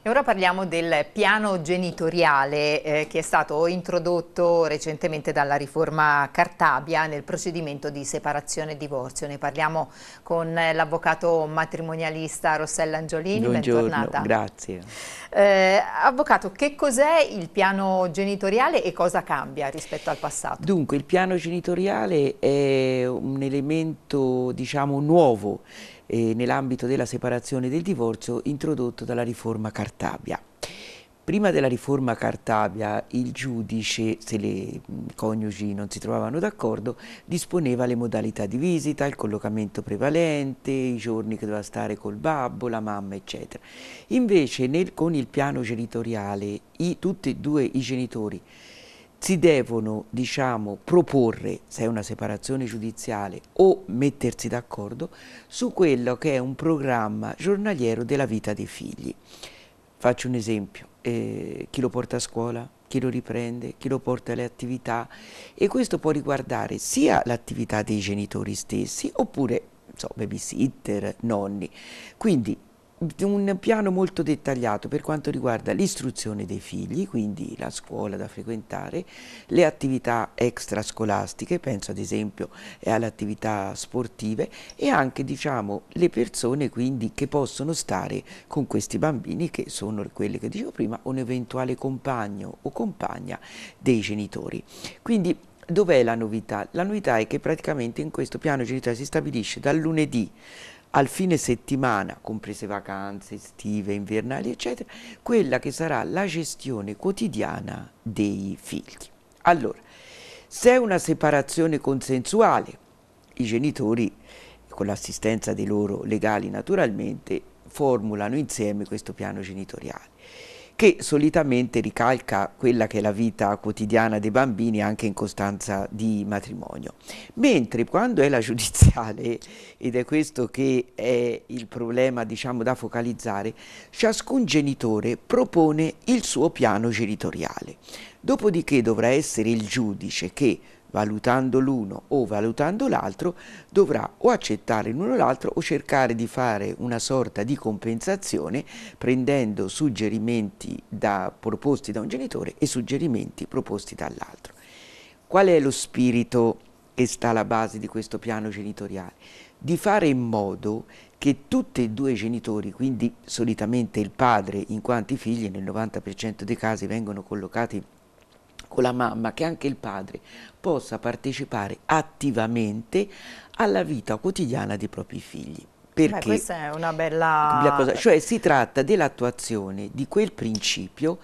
E ora parliamo del piano genitoriale eh, che è stato introdotto recentemente dalla riforma Cartabia nel procedimento di separazione e divorzio. Ne parliamo con eh, l'avvocato matrimonialista Rossella Angiolini, Buongiorno, bentornata. grazie. Eh, avvocato, che cos'è il piano genitoriale e cosa cambia rispetto al passato? Dunque, il piano genitoriale è un elemento diciamo nuovo eh, nell'ambito della separazione e del divorzio introdotto dalla riforma Cartabia. Prima della riforma Cartabia il giudice, se le mm, coniugi non si trovavano d'accordo, disponeva le modalità di visita, il collocamento prevalente, i giorni che doveva stare col babbo, la mamma, eccetera. Invece nel, con il piano genitoriale i, tutti e due i genitori si devono diciamo, proporre, se è una separazione giudiziale, o mettersi d'accordo su quello che è un programma giornaliero della vita dei figli. Faccio un esempio, eh, chi lo porta a scuola, chi lo riprende, chi lo porta alle attività e questo può riguardare sia l'attività dei genitori stessi oppure so, babysitter, nonni. Quindi un piano molto dettagliato per quanto riguarda l'istruzione dei figli, quindi la scuola da frequentare, le attività extrascolastiche, penso ad esempio eh, alle attività sportive e anche diciamo, le persone quindi, che possono stare con questi bambini che sono quelle che dicevo prima, un eventuale compagno o compagna dei genitori. Quindi dov'è la novità? La novità è che praticamente in questo piano genitoriale si stabilisce dal lunedì al fine settimana, comprese vacanze estive, invernali, eccetera, quella che sarà la gestione quotidiana dei figli. Allora, se è una separazione consensuale, i genitori, con l'assistenza dei loro legali naturalmente, formulano insieme questo piano genitoriale che solitamente ricalca quella che è la vita quotidiana dei bambini anche in costanza di matrimonio. Mentre quando è la giudiziale, ed è questo che è il problema diciamo, da focalizzare, ciascun genitore propone il suo piano genitoriale. Dopodiché dovrà essere il giudice che valutando l'uno o valutando l'altro, dovrà o accettare l'uno o l'altro o cercare di fare una sorta di compensazione prendendo suggerimenti da, proposti da un genitore e suggerimenti proposti dall'altro. Qual è lo spirito che sta alla base di questo piano genitoriale? Di fare in modo che tutti e due i genitori, quindi solitamente il padre, in quanto i figli nel 90% dei casi vengono collocati con la mamma, che anche il padre possa partecipare attivamente alla vita quotidiana dei propri figli. Perché Beh, questa è una bella... bella cosa. Cioè si tratta dell'attuazione di quel principio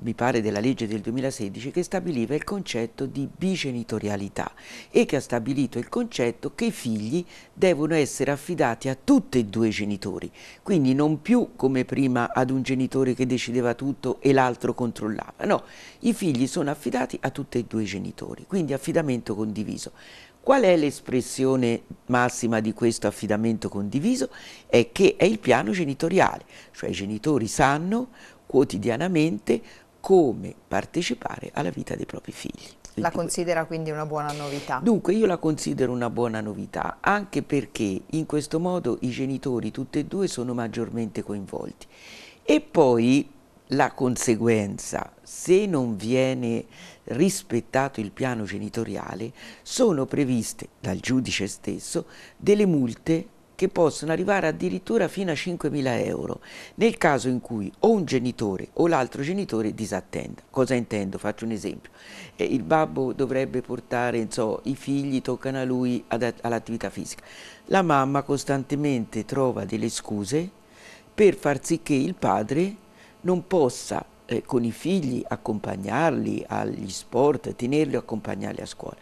mi pare della legge del 2016, che stabiliva il concetto di bigenitorialità e che ha stabilito il concetto che i figli devono essere affidati a tutti e due i genitori, quindi non più come prima ad un genitore che decideva tutto e l'altro controllava, no, i figli sono affidati a tutti e due i genitori, quindi affidamento condiviso. Qual è l'espressione massima di questo affidamento condiviso? È che è il piano genitoriale, cioè i genitori sanno quotidianamente come partecipare alla vita dei propri figli. La considera quindi una buona novità? Dunque io la considero una buona novità anche perché in questo modo i genitori tutti e due sono maggiormente coinvolti e poi la conseguenza, se non viene rispettato il piano genitoriale, sono previste dal giudice stesso delle multe che possono arrivare addirittura fino a 5.000 euro nel caso in cui o un genitore o l'altro genitore disattenda. Cosa intendo? Faccio un esempio. Eh, il babbo dovrebbe portare, so, i figli toccano a lui all'attività fisica. La mamma costantemente trova delle scuse per far sì che il padre non possa eh, con i figli accompagnarli agli sport, tenerli o accompagnarli a scuola.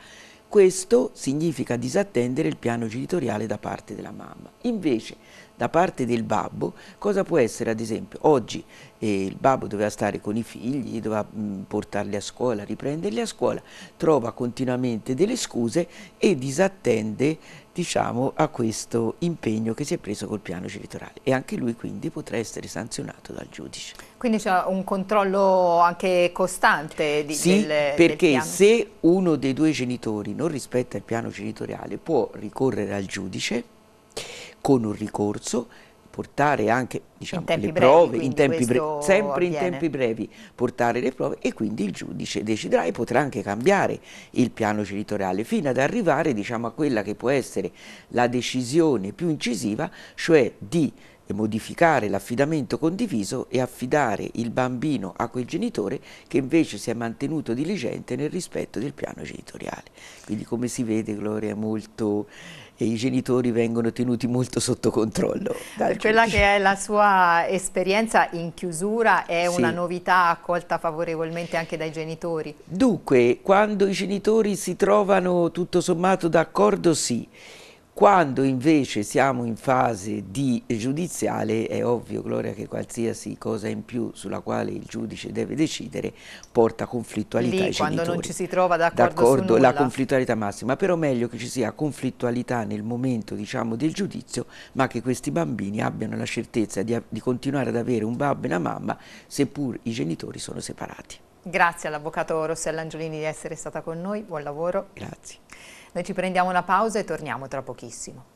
Questo significa disattendere il piano genitoriale da parte della mamma. Invece, da parte del babbo, cosa può essere ad esempio? Oggi eh, il babbo doveva stare con i figli, doveva mh, mm, portarli a scuola, riprenderli a scuola, trova continuamente delle scuse e disattende diciamo, a questo impegno che si è preso col piano genitoriale e anche lui quindi potrà essere sanzionato dal giudice. Quindi c'è un controllo anche costante di, sì, del, perché se uno dei due genitori non rispetta il piano genitoriale può ricorrere al giudice con un ricorso portare anche diciamo, le prove, brevi, in tempi brevi, sempre avviene. in tempi brevi, portare le prove e quindi il giudice deciderà e potrà anche cambiare il piano genitoriale fino ad arrivare diciamo, a quella che può essere la decisione più incisiva, cioè di modificare l'affidamento condiviso e affidare il bambino a quel genitore che invece si è mantenuto diligente nel rispetto del piano genitoriale. Quindi come si vede Gloria molto e i genitori vengono tenuti molto sotto controllo. Per quella che è la sua esperienza in chiusura è sì. una novità accolta favorevolmente anche dai genitori? Dunque, quando i genitori si trovano tutto sommato d'accordo sì, quando invece siamo in fase di giudiziale è ovvio, Gloria, che qualsiasi cosa in più sulla quale il giudice deve decidere porta conflittualità Lì, ai quando genitori. non ci si trova d'accordo la conflittualità massima, però meglio che ci sia conflittualità nel momento diciamo, del giudizio, ma che questi bambini abbiano la certezza di, di continuare ad avere un babbo e una mamma, seppur i genitori sono separati. Grazie all'avvocato Rossella Angiolini di essere stata con noi, buon lavoro. Grazie. Noi ci prendiamo una pausa e torniamo tra pochissimo.